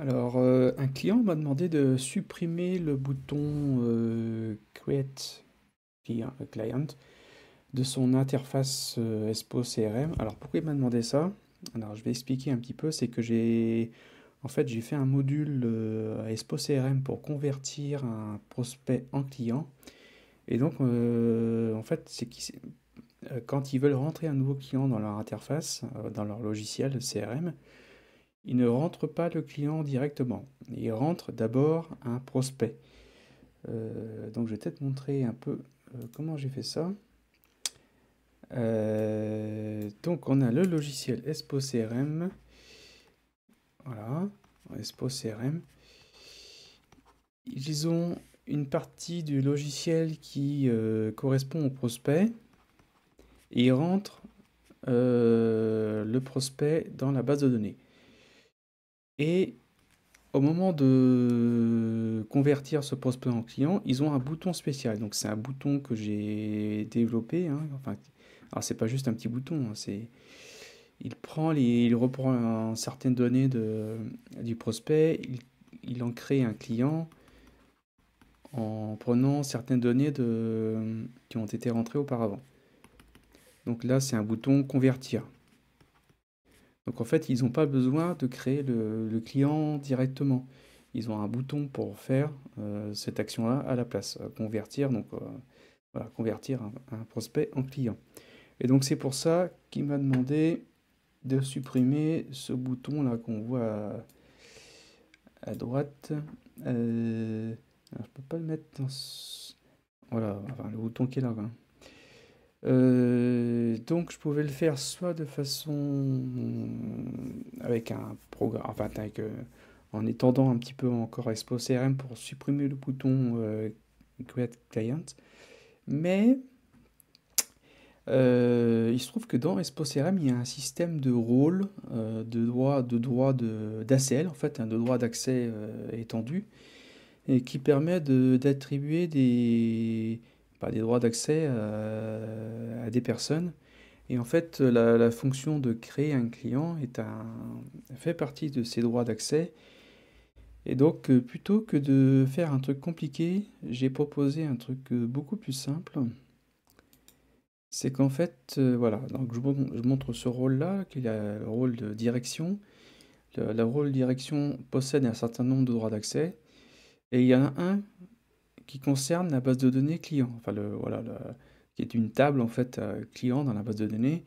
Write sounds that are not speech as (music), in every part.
Alors, euh, un client m'a demandé de supprimer le bouton euh, Create euh, Client de son interface Expo CRM. Alors, pourquoi il m'a demandé ça Alors, je vais expliquer un petit peu. C'est que j'ai en fait, j'ai fait un module Expo CRM pour convertir un prospect en client. Et donc, en fait, c'est quand ils veulent rentrer un nouveau client dans leur interface, dans leur logiciel CRM, il ne rentre pas le client directement. Il rentre d'abord un prospect. Euh, donc je vais peut-être montrer un peu euh, comment j'ai fait ça. Euh, donc on a le logiciel Espo CRM. Voilà, Espo CRM. Ils ont une partie du logiciel qui correspond au prospect. Et ils rentrent le prospect dans la base de données. Et au moment de convertir ce prospect en client, ils ont un bouton spécial. Donc c'est un bouton que j'ai développé. Hein. Enfin, alors c'est pas juste un petit bouton. Hein. il prend il reprend certaines données de, du prospect, il, en crée un client en prenant certaines données de, qui ont été rentrées auparavant. Donc là, c'est un bouton convertir. Donc en fait, ils n'ont pas besoin de créer le, client directement. Ils ont un bouton pour faire euh, cette action-là à la place, euh, convertir, donc, euh, convertir un, prospect en client. Et donc c'est pour ça qu'il m'a demandé de supprimer ce bouton-là qu'on voit à, droite. je ne peux pas le mettre dans... Voilà, enfin, le bouton qui est là. Hein. Euh, donc je pouvais le faire soit de façon avec un programme, enfin en étendant un petit peu encore Expo CRM pour supprimer le bouton euh, Create Client, mais euh, il se trouve que dans Expo CRM il y a un système de rôle, de droit, de droit d'ACL en fait, hein, de droit d'accès étendu, et qui permet d'attribuer des des droits d'accès euh, à, des personnes. Et en fait, la, fonction de créer un client est un, fait partie de ces droits d'accès. Et donc, euh, plutôt que de faire un truc compliqué, j'ai proposé un truc euh, beaucoup plus simple. C'est qu'en fait, voilà, donc je, montre ce rôle-là, qui a le rôle de direction. Le, le, rôle direction possède un certain nombre de droits d'accès. Et il y en a un qui concerne la base de données client. Enfin, le, voilà, qui est une table en fait euh, client dans la base de données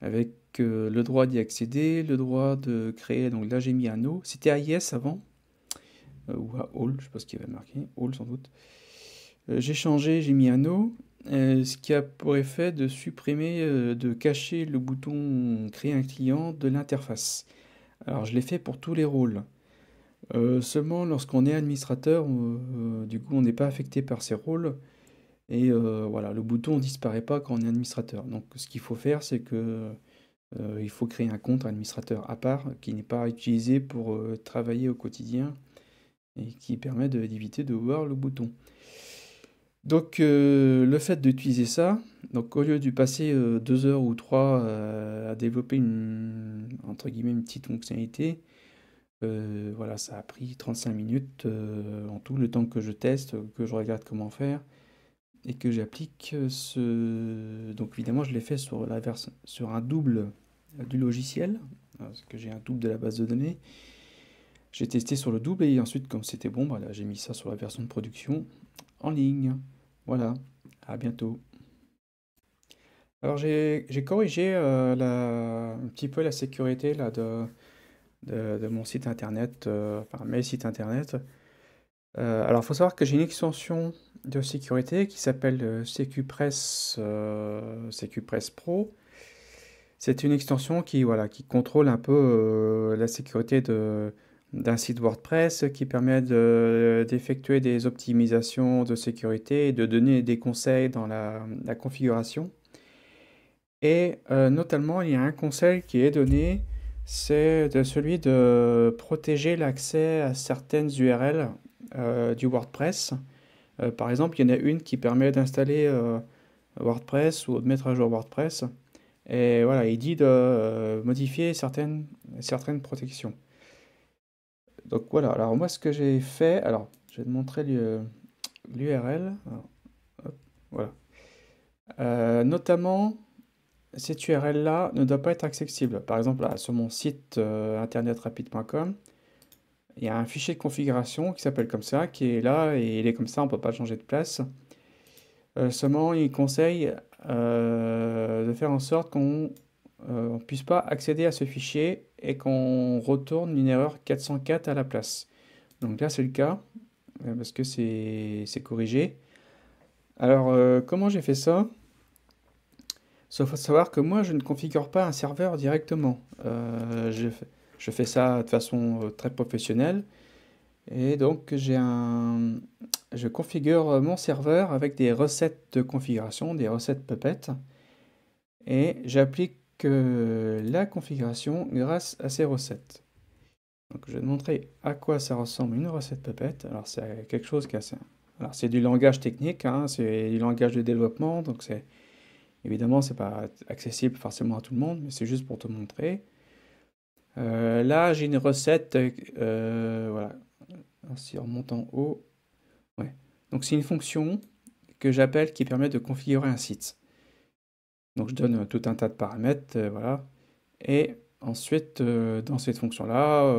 avec euh, le droit d'y accéder, le droit de créer. Donc là, j'ai mis un O. C'était yes avant euh, ou à All, je ne sais pas ce qu'il avait marqué, All sans doute. j'ai changé, j'ai mis un O, ce qui a pour effet de supprimer, de cacher le bouton créer un client de l'interface. Alors je l'ai fait pour tous les rôles. Euh, seulement lorsqu'on est administrateur, euh, du coup, on n'est pas affecté par ces rôles. Et euh, voilà, le bouton ne disparaît pas quand on est administrateur. Donc ce qu'il faut faire, c'est que il faut créer un compte administrateur à part qui n'est pas utilisé pour travailler au quotidien et qui permet d'éviter de, voir le bouton. Donc le fait d'utiliser ça, donc au lieu de passer deux heures ou trois à développer entre guillemets une petite fonctionnalité, euh, voilà, ça a pris 35 minutes euh, en tout, le temps que je teste, que je regarde comment faire et que j'applique euh, ce. Donc évidemment, je l'ai fait sur, la sur un double du logiciel, parce que j'ai un double de la base de données. J'ai testé sur le double et ensuite, comme c'était bon, bah j'ai mis ça sur la version de production en ligne. Voilà, à bientôt. Alors j'ai corrigé un petit peu la sécurité là, de, de, mon site internet, euh, enfin mes sites internet. Euh, alors, il faut savoir que j'ai une extension de sécurité qui s'appelle euh, CQPress, CQPress Pro. C'est une extension qui, voilà, qui contrôle un peu la sécurité de, d'un site WordPress qui permet d'effectuer des optimisations de sécurité et de donner des conseils dans la, configuration. Et notamment, il y a un conseil qui est donné c'est celui de protéger l'accès à certaines URL euh, du WordPress. Euh, par exemple, il y en a une qui permet d'installer euh, WordPress ou de mettre à jour WordPress. Et voilà, il dit de modifier certaines, certaines protections. Donc voilà, alors moi ce que j'ai fait, alors je vais te montrer l'URL. Voilà. notamment, cette URL-là ne doit pas être accessible. Par exemple, sur mon site euh, internetrapide.com, il y a un fichier de configuration qui s'appelle comme ça, qui est là, et il est comme ça, on ne peut pas changer de place. Euh, seulement, il conseille euh, de faire en sorte qu'on ne puisse pas accéder à ce fichier et qu'on retourne une erreur 404 à la place. Donc là, c'est le cas, parce que c'est corrigé. Alors, comment j'ai fait ça Sauf faut savoir que moi, je ne configure pas un serveur directement. Euh, je, fais ça de façon euh, très professionnelle. Et donc, j'ai un, je configure euh, mon serveur avec des recettes de configuration, des recettes Puppet. Et j'applique la configuration grâce à ces recettes. Donc, je vais te montrer à quoi ça ressemble une recette Puppet. Alors, c'est quelque chose qui Alors, c'est du langage technique, hein, c'est du langage de développement, donc c'est Évidemment, c'est pas accessible forcément à tout le monde, mais c'est juste pour te montrer. Euh, là, j'ai une recette. Euh, voilà. si on en haut. Ouais. Donc, c'est une fonction que j'appelle qui permet de configurer un site. Donc, je donne tout un tas de paramètres. Euh, voilà. Et ensuite, dans cette fonction-là,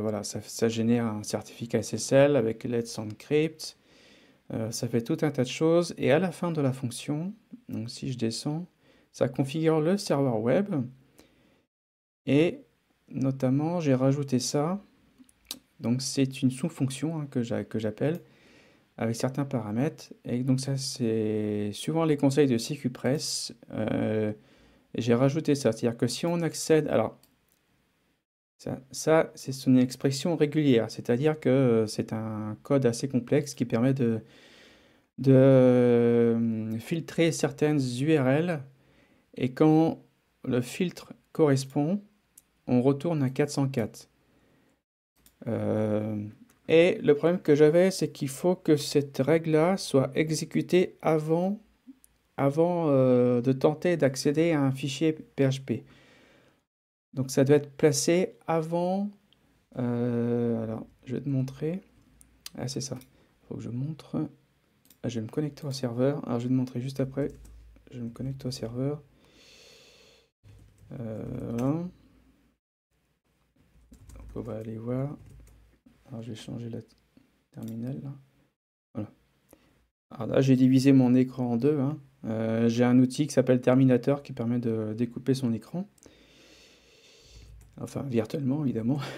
voilà, ça, ça, génère un certificat SSL avec Let's Encrypt. Euh, ça fait tout un tas de choses. Et à la fin de la fonction, donc si je descends, ça configure le serveur web. Et notamment, j'ai rajouté ça. Donc c'est une sous-fonction hein, que j'appelle avec certains paramètres. Et donc ça, c'est suivant les conseils de CQPress, euh, j'ai rajouté ça. C'est-à-dire que si on accède... Alors, ça, c'est une expression régulière, c'est-à-dire que euh, c'est un code assez complexe qui permet de, euh, filtrer certaines URL et quand le filtre correspond, on retourne à 404. Euh, et le problème que j'avais, c'est qu'il faut que cette règle-là soit exécutée avant, avant de tenter d'accéder à un fichier PHP. Donc ça doit être placé avant... Euh, alors, je vais te montrer. Ah, c'est ça. Il faut que je montre. Ah, je vais me connecter au serveur. Alors, je vais te montrer juste après. Je me connecte au serveur. Euh, on va aller voir. Alors, je vais changer la terminale. Voilà. Alors là, j'ai divisé mon écran en deux. Hein. Euh, j'ai un outil qui s'appelle Terminator qui permet de découper son écran. Enfin, virtuellement, évidemment. (laughs)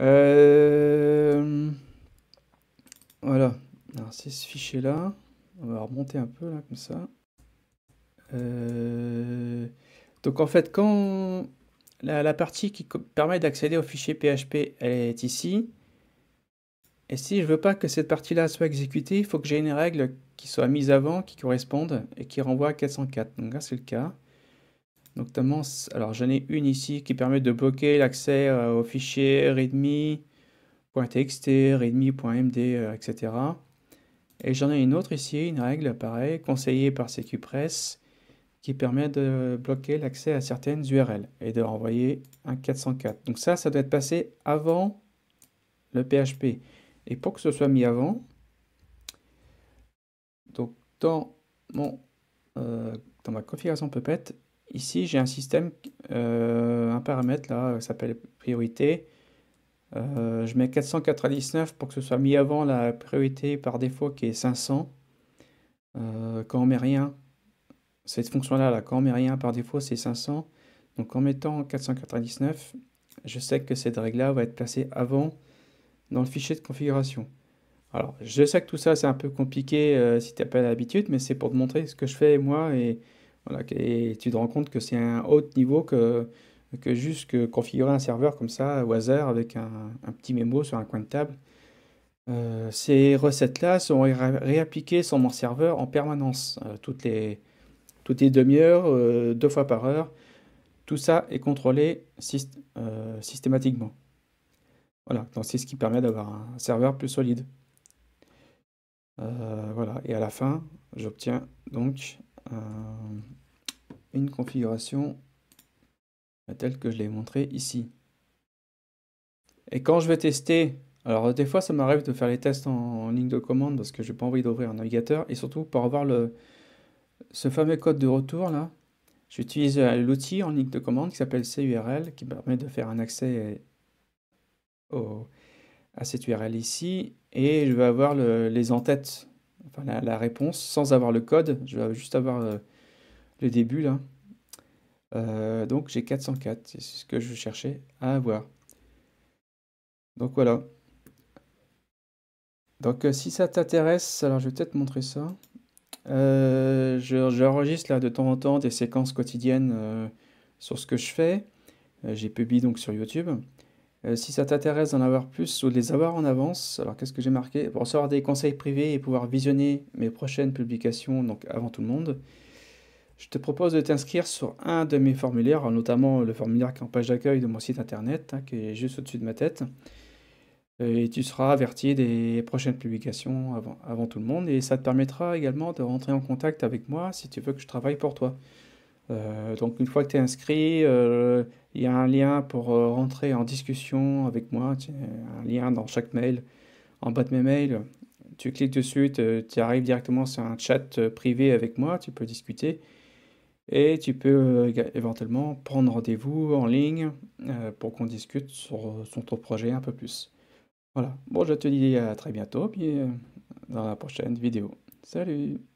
Euh, voilà. c'est ce fichier-là. On va remonter un peu, là, comme ça. Euh, donc, en fait, quand la, partie qui permet d'accéder au fichier PHP, elle est ici. Et si je veux pas que cette partie-là soit exécutée, il faut que j'ai une règle qui soit mise avant, qui corresponde et qui renvoie à 404. Donc là, c'est le cas. Notamment, alors j'en ai une ici qui permet de bloquer l'accès euh, au aux fichiers readme.txt, readme.md, etc. Euh, et j'en ai une autre ici, une règle pareil, conseillée par CQPress, qui permet de bloquer l'accès à certaines URL et de renvoyer un 404. Donc ça, ça doit être passé avant le PHP. Et pour que ce soit mis avant, donc dans mon euh, dans ma configuration Puppet, Ici, j'ai un système, euh, un paramètre là, qui s'appelle priorité. Euh, je mets 499 pour que ce soit mis avant la priorité par défaut qui est 500. Euh, quand on met rien, cette fonction-là, là, quand on met rien par défaut, c'est 500. Donc en mettant 499, je sais que cette règle-là va être placée avant dans le fichier de configuration. Alors, je sais que tout ça, c'est un peu compliqué si tu n'as pas l'habitude, mais c'est pour te montrer ce que je fais moi et et tu te rends compte que c'est un autre niveau que, que juste configurer un serveur comme ça au hasard avec un, petit mémo sur un coin de table. Euh, ces recettes-là sont réappliquées sur mon serveur en permanence, euh, toutes les, toutes les demi-heures, euh, deux fois par heure. Tout ça est contrôlé systématiquement. Voilà, donc c'est ce qui permet d'avoir un serveur plus solide. voilà, et à la fin, j'obtiens donc euh, une configuration telle que je l'ai montré ici. Et quand je vais tester, alors des fois ça m'arrive de faire les tests en, ligne de commande parce que je n'ai pas envie d'ouvrir un navigateur et surtout pour avoir le, ce fameux code de retour là, j'utilise euh, l'outil en ligne de commande qui s'appelle CURL qui permet de faire un accès à cette URL ici et je vais avoir les entêtes enfin la, réponse, sans avoir le code. Je vais juste avoir euh, le début là. Euh, donc j'ai 404, c'est ce que je cherchais à avoir. Donc voilà. Donc euh, si ça t'intéresse, alors je vais peut-être montrer ça. J'enregistre là de temps en temps des séquences quotidiennes sur ce que je fais. J'ai publié donc sur YouTube. Euh, si ça t'intéresse d'en avoir plus ou de les avoir en avance, alors qu'est-ce que j'ai marqué Pour recevoir des conseils privés et pouvoir visionner mes prochaines publications, donc avant tout le monde, je te propose de t'inscrire sur un de mes formulaires, notamment le formulaire qui est en page d'accueil de mon site internet, hein, qui est juste au-dessus de ma tête. Euh, et tu seras averti des prochaines publications avant tout le monde. Et ça te permettra également de rentrer en contact avec moi si tu veux que je travaille pour toi. Euh, donc une fois que tu es inscrit, il euh, y a un lien pour euh, rentrer en discussion avec moi, un lien dans chaque mail, en bas de mes mails. Tu cliques dessus, tu arrives directement sur un chat privé avec moi, tu peux discuter. Et tu peux éventuellement prendre rendez-vous en ligne pour qu'on discute sur, ton projet un peu plus. Voilà, bon je te dis à très bientôt, puis dans la prochaine vidéo. Salut